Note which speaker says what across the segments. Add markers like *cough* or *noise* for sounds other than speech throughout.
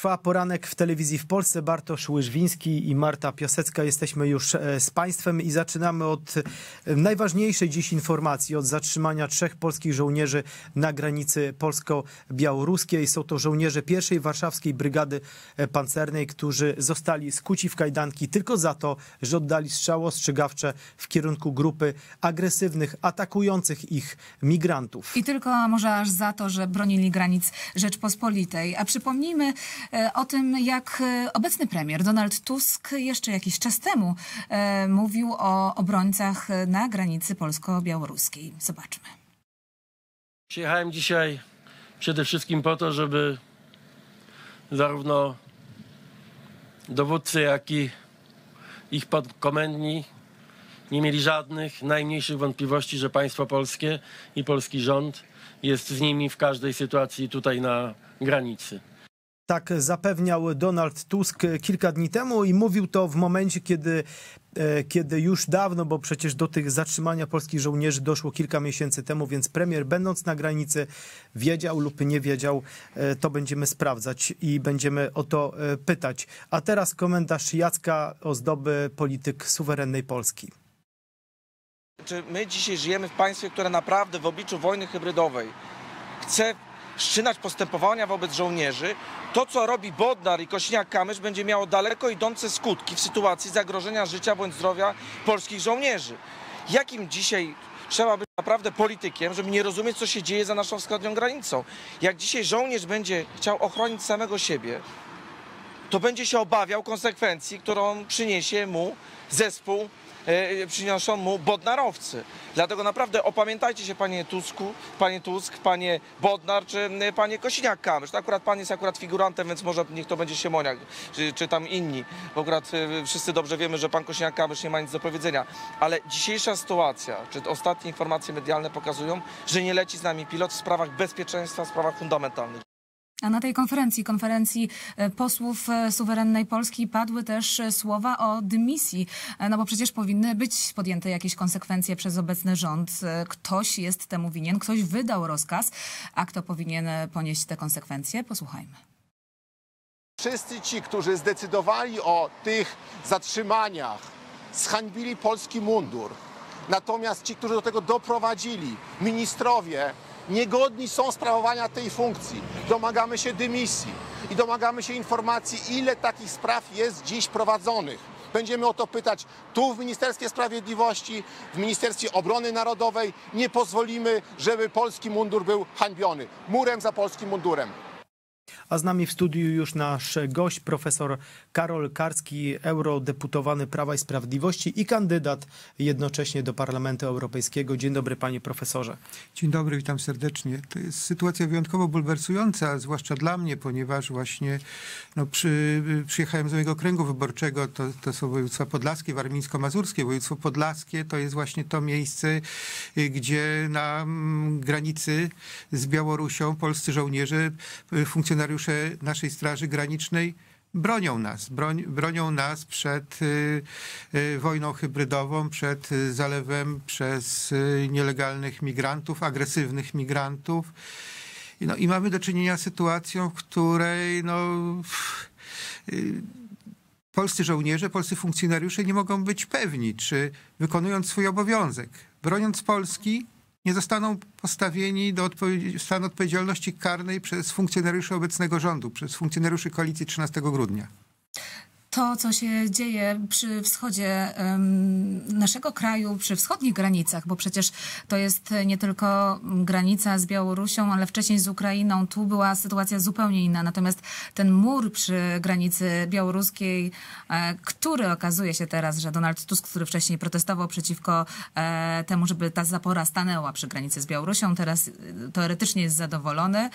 Speaker 1: Trwa poranek w telewizji w Polsce. Bartosz Łyżwiński i Marta Piasecka. Jesteśmy już e, z Państwem i zaczynamy od e, najważniejszej dziś informacji, od zatrzymania trzech polskich żołnierzy na granicy polsko-białoruskiej. Są to żołnierze pierwszej warszawskiej brygady e, pancernej, którzy zostali skuci w kajdanki tylko za to, że oddali strzało ostrzegawcze w kierunku grupy agresywnych, atakujących ich migrantów.
Speaker 2: I tylko może aż za to, że bronili granic Rzeczpospolitej. A przypomnijmy, E, o tym, jak e, obecny premier Donald Tusk jeszcze jakiś czas temu e, mówił o obrońcach na granicy polsko-białoruskiej. Zobaczmy.
Speaker 3: Przyjechałem dzisiaj przede wszystkim po to,
Speaker 1: żeby zarówno dowódcy, jak i ich podkomendni nie mieli żadnych najmniejszych wątpliwości, że państwo polskie i polski rząd jest z nimi w każdej sytuacji tutaj na granicy. Tak zapewniał Donald Tusk kilka dni temu i mówił to w momencie, kiedy, e, kiedy już dawno, bo przecież do tych zatrzymania polskich żołnierzy doszło kilka miesięcy temu, więc premier, będąc na granicy, wiedział lub nie wiedział, e, to będziemy sprawdzać i będziemy o to e, pytać. A teraz komentarz Jacka Ozdoby, polityk suwerennej Polski. Czy my dzisiaj żyjemy w państwie, które naprawdę w obliczu wojny hybrydowej chce wszczynać postępowania wobec żołnierzy, to co robi Bodnar i Kośniak-Kamysz będzie miało daleko idące skutki w sytuacji zagrożenia życia bądź zdrowia polskich żołnierzy. Jakim dzisiaj trzeba być naprawdę politykiem, żeby nie rozumieć, co się dzieje za naszą wschodnią granicą. Jak dzisiaj żołnierz będzie chciał ochronić samego siebie, to będzie się obawiał konsekwencji, którą przyniesie mu zespół, e, e, przyniosą mu bodnarowcy. Dlatego naprawdę opamiętajcie się panie Tusku, panie Tusk, panie Bodnar czy panie Kosiniak-Kamysz. Akurat pan jest akurat figurantem, więc może niech to będzie Siemoniak czy, czy tam inni. Bo akurat e, wszyscy dobrze wiemy, że pan Kosiniak-Kamysz nie ma nic do powiedzenia. Ale dzisiejsza sytuacja, czy ostatnie informacje medialne pokazują, że nie leci z nami pilot w sprawach bezpieczeństwa, w sprawach fundamentalnych.
Speaker 2: A na tej konferencji, konferencji e, posłów e, suwerennej Polski padły też e, słowa o dymisji, no bo przecież powinny być podjęte jakieś konsekwencje przez obecny rząd. Ktoś jest temu winien, ktoś wydał rozkaz, a kto powinien ponieść te konsekwencje? Posłuchajmy.
Speaker 3: Wszyscy ci, którzy zdecydowali o tych zatrzymaniach, zhańbili polski mundur. Natomiast ci, którzy do tego doprowadzili, ministrowie, niegodni są sprawowania tej funkcji. Domagamy się dymisji i domagamy się informacji, ile takich spraw jest dziś prowadzonych. Będziemy o to pytać tu w Ministerstwie Sprawiedliwości, w Ministerstwie Obrony Narodowej. Nie pozwolimy, żeby polski mundur był hańbiony. Murem za polskim mundurem.
Speaker 1: A z nami w studiu już nasz gość, profesor Karol Karski, eurodeputowany Prawa i Sprawiedliwości i kandydat jednocześnie do Parlamentu Europejskiego. Dzień dobry, panie profesorze.
Speaker 3: Dzień dobry, witam serdecznie. To jest sytuacja wyjątkowo bulwersująca, zwłaszcza dla mnie, ponieważ właśnie no, przy, przyjechałem z mojego kręgu wyborczego, to, to są województwa podlaskie, warmińsko-mazurskie. Województwo podlaskie to jest właśnie to miejsce, y, gdzie na mm, granicy z Białorusią polscy żołnierze, y, funkcjonariusze naszej Straży Granicznej bronią nas, broń, bronią nas przed y, y, wojną hybrydową, przed y, zalewem przez nielegalnych migrantów, agresywnych migrantów. No i mamy do czynienia z sytuacją, w której no, polscy żołnierze, polscy funkcjonariusze nie mogą być pewni, czy wykonując swój obowiązek, broniąc Polski, nie zostaną postawieni do odpowiedzi, odpowiedzialności karnej przez funkcjonariuszy obecnego rządu, przez funkcjonariuszy koalicji 13 grudnia
Speaker 2: to, co się dzieje przy wschodzie naszego kraju, przy wschodnich granicach, bo przecież to jest nie tylko granica z Białorusią, ale wcześniej z Ukrainą. Tu była sytuacja zupełnie inna. Natomiast ten mur przy granicy białoruskiej, e, który okazuje się teraz, że Donald Tusk, który wcześniej protestował przeciwko e, temu, żeby ta zapora stanęła przy granicy z Białorusią, teraz e, teoretycznie jest zadowolony.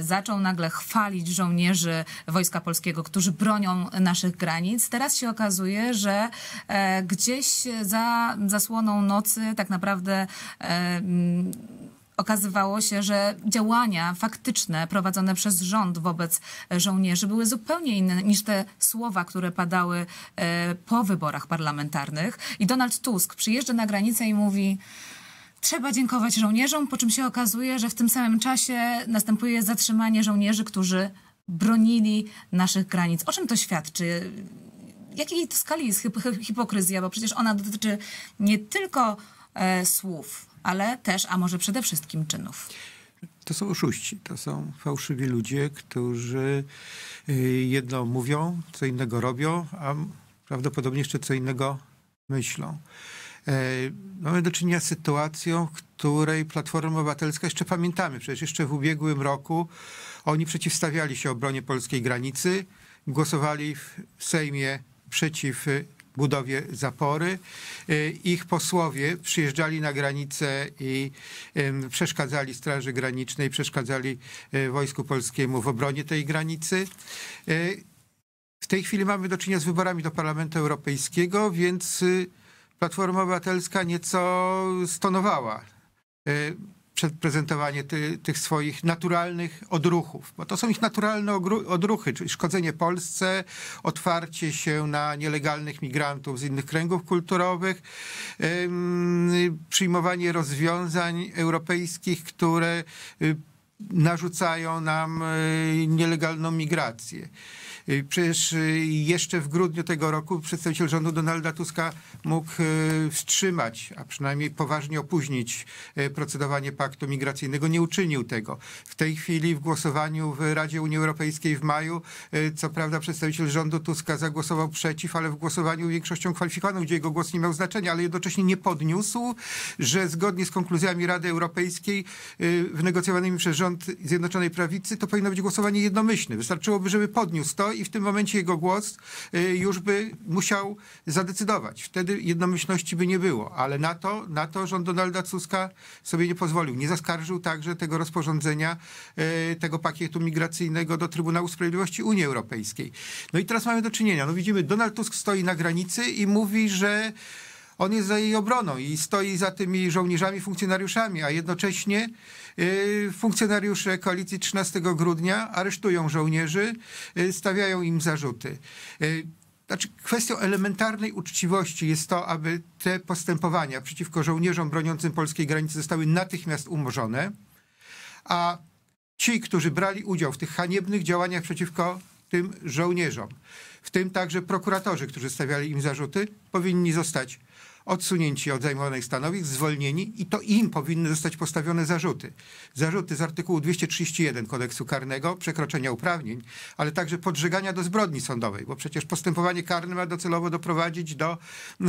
Speaker 2: Zaczął nagle chwalić żołnierzy Wojska Polskiego, którzy bronią naszych granic granic. Teraz się okazuje, że e, gdzieś za zasłoną nocy tak naprawdę e, mm, okazywało się, że działania faktyczne prowadzone przez rząd wobec żołnierzy były zupełnie inne niż te słowa, które padały e, po wyborach parlamentarnych. I Donald Tusk przyjeżdża na granicę i mówi. Trzeba dziękować żołnierzom, po czym się okazuje, że w tym samym czasie następuje zatrzymanie żołnierzy, którzy bronili naszych granic. O czym to świadczy? Jakiej to skali jest hipokryzja? Bo przecież ona dotyczy nie tylko e, słów, ale też, a może przede wszystkim czynów.
Speaker 3: To są oszuści, to są fałszywi ludzie, którzy e, jedno mówią, co innego robią, a prawdopodobnie jeszcze co innego myślą. E, mamy do czynienia z sytuacją, której Platforma Obywatelska jeszcze pamiętamy, przecież jeszcze w ubiegłym roku oni przeciwstawiali się obronie polskiej granicy, głosowali w Sejmie przeciw budowie zapory. Y, ich posłowie przyjeżdżali na granicę i przeszkadzali Straży Granicznej, przeszkadzali y, Wojsku Polskiemu w obronie tej granicy. Y, w tej chwili mamy do czynienia z wyborami do Parlamentu Europejskiego, więc Platforma Obywatelska nieco stonowała Y, prezentowanie ty, tych swoich naturalnych odruchów, bo to są ich naturalne odruchy, czyli szkodzenie Polsce, otwarcie się na nielegalnych migrantów z innych kręgów kulturowych, przyjmowanie rozwiązań europejskich, które y, narzucają nam y, nielegalną migrację. Y, przecież y, jeszcze w grudniu tego roku przedstawiciel rządu Donalda Tuska mógł y, wstrzymać, a przynajmniej poważnie opóźnić procedowanie paktu migracyjnego. Nie uczynił tego. W tej chwili w głosowaniu w Radzie Unii Europejskiej w maju, co prawda przedstawiciel rządu Tuska zagłosował przeciw, ale w głosowaniu większością kwalifikowaną, gdzie jego głos nie miał znaczenia, ale jednocześnie nie podniósł, że zgodnie z konkluzjami Rady Europejskiej wynegocjowanymi przez rząd Zjednoczonej Prawicy to powinno być głosowanie jednomyślne. Wystarczyłoby, żeby podniósł to i w tym momencie jego głos y, już by musiał zadecydować. Wtedy jednomyślności by nie było, ale na to, na to rząd Donalda Tuska sobie nie pozwolił. Nie zaskarżył także tego rozporządzenia, y, tego pakietu migracyjnego do Trybunału Sprawiedliwości Unii Europejskiej. No i teraz mamy do czynienia. No widzimy, Donald Tusk stoi na granicy i mówi, że on jest za jej obroną i stoi za tymi żołnierzami, funkcjonariuszami, a jednocześnie y, funkcjonariusze koalicji 13 grudnia aresztują żołnierzy, y, stawiają im zarzuty. Y, znaczy, kwestią elementarnej uczciwości jest to, aby te postępowania przeciwko żołnierzom broniącym polskiej granicy zostały natychmiast umorzone, a ci, którzy brali udział w tych haniebnych działaniach przeciwko tym żołnierzom, w tym także prokuratorzy, którzy stawiali im zarzuty, powinni zostać odsunięci od zajmowanych stanowisk, zwolnieni i to im powinny zostać postawione zarzuty. Zarzuty z artykułu 231 kodeksu karnego, przekroczenia uprawnień, ale także podżegania do zbrodni sądowej, bo przecież postępowanie karne ma docelowo doprowadzić do yy,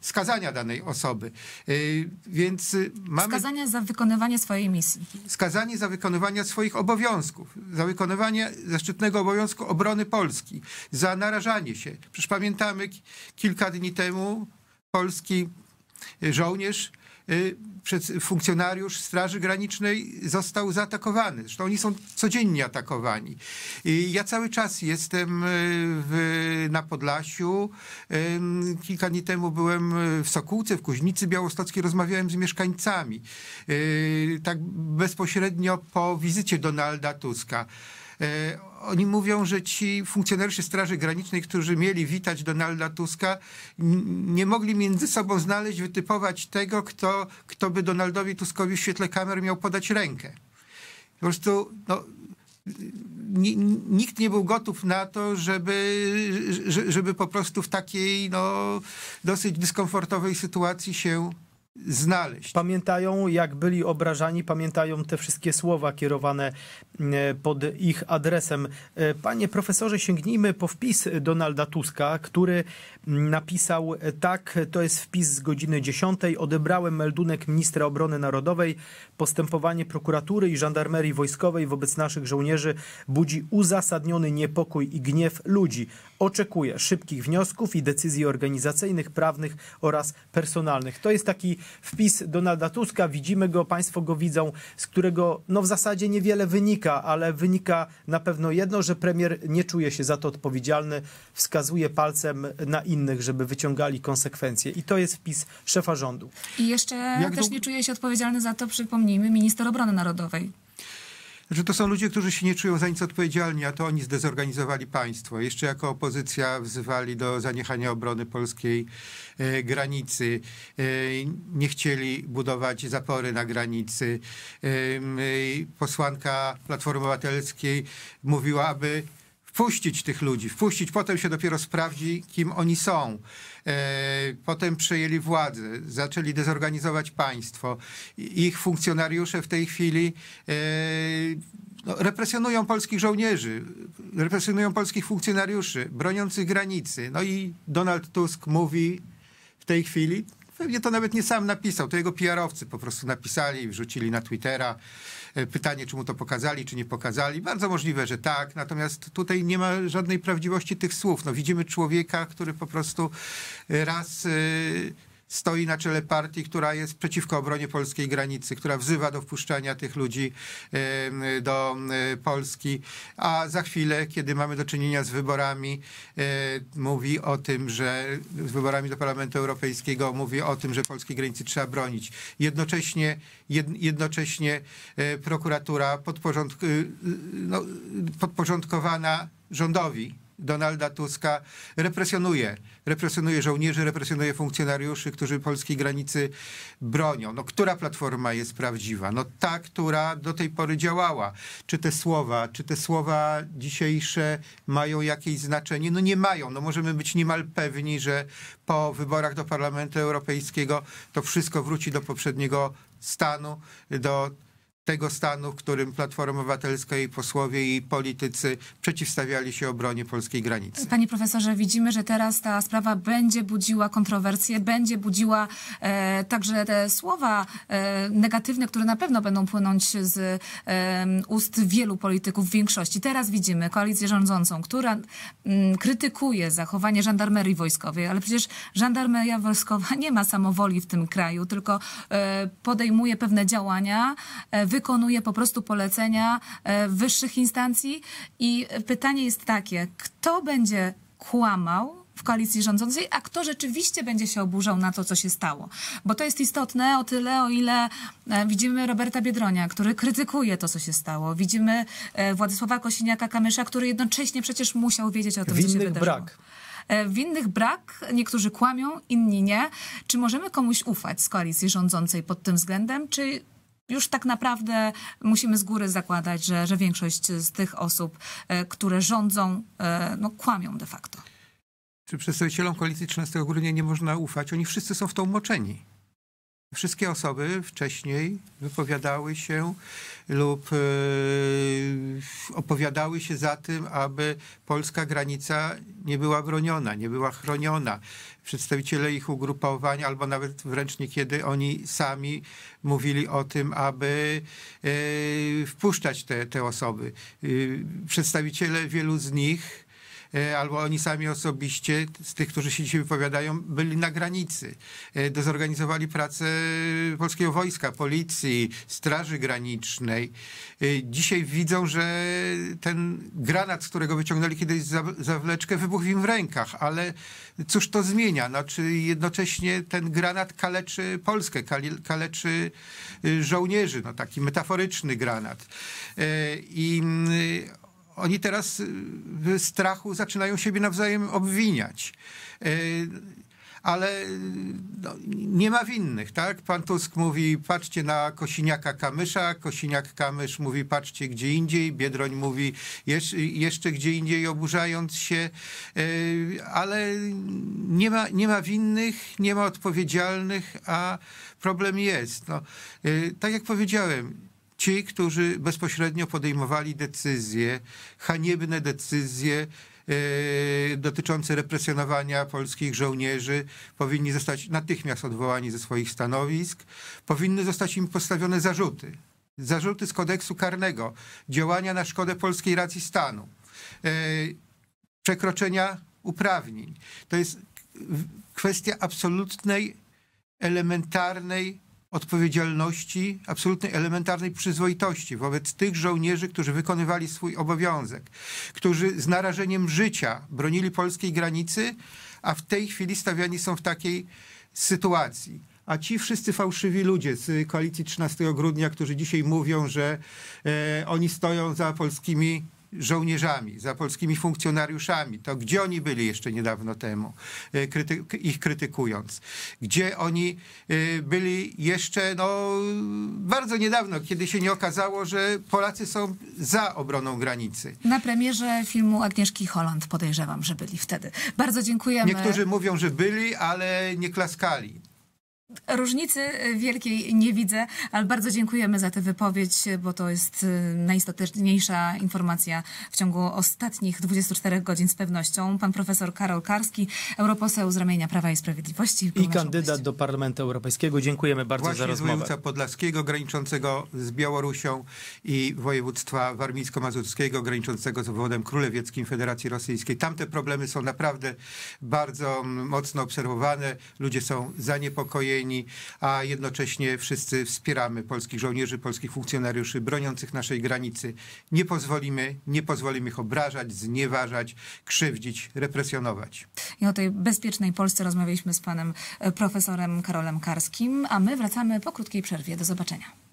Speaker 3: skazania danej osoby. Yy, więc y, mamy...
Speaker 2: Skazania za wykonywanie swojej misji.
Speaker 3: Skazanie za wykonywanie swoich obowiązków, za wykonywanie zaszczytnego obowiązku obrony Polski, za narażanie się. Przecież pamiętamy kilka dni temu polski y, żołnierz, y, funkcjonariusz Straży Granicznej został zaatakowany. Zresztą oni są codziennie atakowani. ja cały czas jestem y, w, na Podlasiu. Kilka dni temu byłem w Sokółce, w Kuźnicy Białostockiej, rozmawiałem z mieszkańcami. Tak bezpośrednio po wizycie Donalda Tuska. E, oni mówią, że ci funkcjonariusze Straży Granicznej, którzy mieli witać Donalda Tuska, nie mogli między sobą znaleźć, wytypować tego, kto, kto by Donaldowi Tuskowi w świetle kamer miał podać rękę. Po prostu no, nikt nie był gotów na to, żeby, żeby po prostu w takiej
Speaker 1: no, dosyć dyskomfortowej sytuacji się znaleźć. Pamiętają, jak byli obrażani, pamiętają te wszystkie słowa kierowane e, pod ich adresem. E, panie profesorze, sięgnijmy po wpis Donalda Tuska, który mm, napisał e, tak, to jest wpis z godziny 10. Odebrałem meldunek ministra obrony narodowej. Postępowanie prokuratury i żandarmerii wojskowej wobec naszych żołnierzy budzi uzasadniony niepokój i gniew ludzi oczekuje szybkich wniosków i decyzji organizacyjnych, prawnych oraz personalnych. To jest taki wpis Donalda Tuska. Widzimy go, Państwo go widzą, z którego no w zasadzie niewiele wynika, ale wynika na pewno jedno, że premier nie czuje się za to odpowiedzialny, wskazuje palcem na innych, żeby wyciągali konsekwencje. I to jest wpis szefa rządu.
Speaker 2: I jeszcze Jak też nie czuje się odpowiedzialny za to, przypomnijmy, minister obrony narodowej
Speaker 1: że to są ludzie, którzy się nie czują za nic
Speaker 3: odpowiedzialni, a to oni zdezorganizowali państwo. Jeszcze jako opozycja wzywali do zaniechania obrony polskiej e, granicy. E, nie chcieli budować zapory na granicy. E, posłanka Platformy Obywatelskiej mówiła, aby wpuścić tych ludzi, wpuścić, potem się dopiero sprawdzi, kim oni są. E, potem przejęli władzę, zaczęli dezorganizować państwo. Ich funkcjonariusze w tej chwili e, no, represjonują polskich żołnierzy, represjonują polskich funkcjonariuszy broniących granicy. No i Donald Tusk mówi w tej chwili, pewnie to nawet nie sam napisał, to jego PR-owcy po prostu napisali, wrzucili na Twittera, E, pytanie, czy mu to pokazali, czy nie pokazali. Bardzo możliwe, że tak, natomiast tutaj nie ma żadnej prawdziwości tych słów. No, widzimy człowieka, który po prostu e, raz e, stoi na czele partii, która jest przeciwko obronie polskiej granicy, która wzywa do wpuszczania tych ludzi do Polski, a za chwilę, kiedy mamy do czynienia z wyborami, mówi o tym, że z wyborami do Parlamentu Europejskiego mówi o tym, że polskiej granicy trzeba bronić. Jednocześnie, jednocześnie e, prokuratura podporządk y, y, no, podporządkowana rządowi Donalda Tuska represjonuje. Represjonuje żołnierzy, represjonuje funkcjonariuszy, którzy polskiej granicy bronią. No, która platforma jest prawdziwa? No ta, która do tej pory działała. Czy te słowa, czy te słowa dzisiejsze mają jakieś znaczenie? No nie mają. No możemy być niemal pewni, że po wyborach do Parlamentu Europejskiego to wszystko wróci do poprzedniego stanu, do tego stanu, w którym Platforma Obywatelska, i posłowie i politycy przeciwstawiali się obronie polskiej granicy.
Speaker 2: Panie profesorze, widzimy, że teraz ta sprawa będzie budziła kontrowersje, będzie budziła e, także te słowa e, negatywne, które na pewno będą płynąć z e, ust wielu polityków w większości. Teraz widzimy koalicję rządzącą, która m, mm, krytykuje zachowanie żandarmerii wojskowej, ale przecież żandarmeria wojskowa *laughs* nie ma samowoli w tym kraju, tylko e, podejmuje pewne działania e, wykonuje po prostu polecenia e, wyższych instancji. I pytanie jest takie, kto będzie kłamał w koalicji rządzącej, a kto rzeczywiście będzie się oburzał na to, co się stało. Bo to jest istotne o tyle, o ile e, widzimy Roberta Biedronia, który krytykuje to, co się stało. Widzimy e, Władysława Kosiniaka-Kamysza, który jednocześnie przecież musiał wiedzieć o tym, Winnych co się wydarzyło. Brak. Winnych brak, niektórzy kłamią, inni nie. Czy możemy komuś ufać z koalicji rządzącej pod tym względem, czy już tak naprawdę musimy z góry zakładać, że, że większość z tych osób, e, które rządzą, e, no, kłamią de facto.
Speaker 3: Czy przedstawicielom koalicji 13 grudnia nie można ufać? Oni wszyscy są w to umoczeni. Wszystkie osoby wcześniej wypowiadały się lub e, opowiadały się za tym, aby polska granica nie była broniona, nie była chroniona. Przedstawiciele ich ugrupowań, albo nawet wręcz niekiedy oni sami mówili o tym, aby e, wpuszczać te, te osoby. E, przedstawiciele wielu z nich E, albo oni sami osobiście, z tych, którzy się dzisiaj wypowiadają, byli na granicy. E, Dezorganizowali pracę polskiego wojska, policji, straży granicznej. E, dzisiaj widzą, że ten granat, z którego wyciągnęli kiedyś zawleczkę, wybuchł im w rękach, ale cóż to zmienia? Znaczy jednocześnie ten granat kaleczy Polskę, kaleczy żołnierzy, no taki metaforyczny granat. I oni teraz y, w strachu zaczynają siebie nawzajem obwiniać y, ale no, nie ma winnych, tak? Pan Tusk mówi, patrzcie na Kosiniaka Kamysza, Kosiniak Kamysz mówi, patrzcie gdzie indziej, Biedroń mówi jeszcze, jeszcze gdzie indziej, oburzając się, y, ale nie ma, nie ma winnych, nie ma odpowiedzialnych, a problem jest. No, tak jak powiedziałem, ci, którzy bezpośrednio podejmowali decyzje, haniebne decyzje e, dotyczące represjonowania polskich żołnierzy, powinni zostać natychmiast odwołani ze swoich stanowisk, powinny zostać im postawione zarzuty. Zarzuty z kodeksu karnego, działania na szkodę polskiej racji stanu, e, przekroczenia uprawnień. To jest kwestia absolutnej, elementarnej odpowiedzialności, absolutnej elementarnej przyzwoitości wobec tych żołnierzy, którzy wykonywali swój obowiązek, którzy z narażeniem życia bronili polskiej granicy, a w tej chwili stawiani są w takiej sytuacji. A ci wszyscy fałszywi ludzie z koalicji 13 grudnia, którzy dzisiaj mówią, że e, oni stoją za polskimi żołnierzami, za polskimi funkcjonariuszami, to gdzie oni byli jeszcze niedawno temu, e, ich krytykując, gdzie oni e, byli jeszcze no, bardzo niedawno, kiedy się nie okazało, że Polacy są za obroną granicy.
Speaker 2: Na premierze filmu Agnieszki Holland podejrzewam, że byli wtedy. Bardzo dziękujemy. Niektórzy
Speaker 3: mówią, że byli, ale nie klaskali.
Speaker 2: Różnicy e, wielkiej nie widzę, ale bardzo dziękujemy za tę wypowiedź, bo to jest e, najistotniejsza informacja w ciągu ostatnich 24 godzin z pewnością. Pan profesor Karol Karski, europoseł z ramienia Prawa i Sprawiedliwości. I kandydat
Speaker 1: gościem. do Parlamentu Europejskiego. Dziękujemy bardzo Właśnie za rozmowę. Właśnie z podlaskiego
Speaker 3: graniczącego z Białorusią i województwa warmińsko-mazurskiego graniczącego z obwodem królewieckim Federacji Rosyjskiej. Tamte problemy są naprawdę bardzo mm, mocno obserwowane. Ludzie są zaniepokojeni a jednocześnie wszyscy wspieramy polskich żołnierzy, polskich funkcjonariuszy broniących naszej granicy. Nie pozwolimy, nie pozwolimy ich obrażać, znieważać, krzywdzić, represjonować.
Speaker 2: I o tej bezpiecznej Polsce rozmawialiśmy z panem e, profesorem Karolem Karskim, a my wracamy po krótkiej przerwie. Do zobaczenia.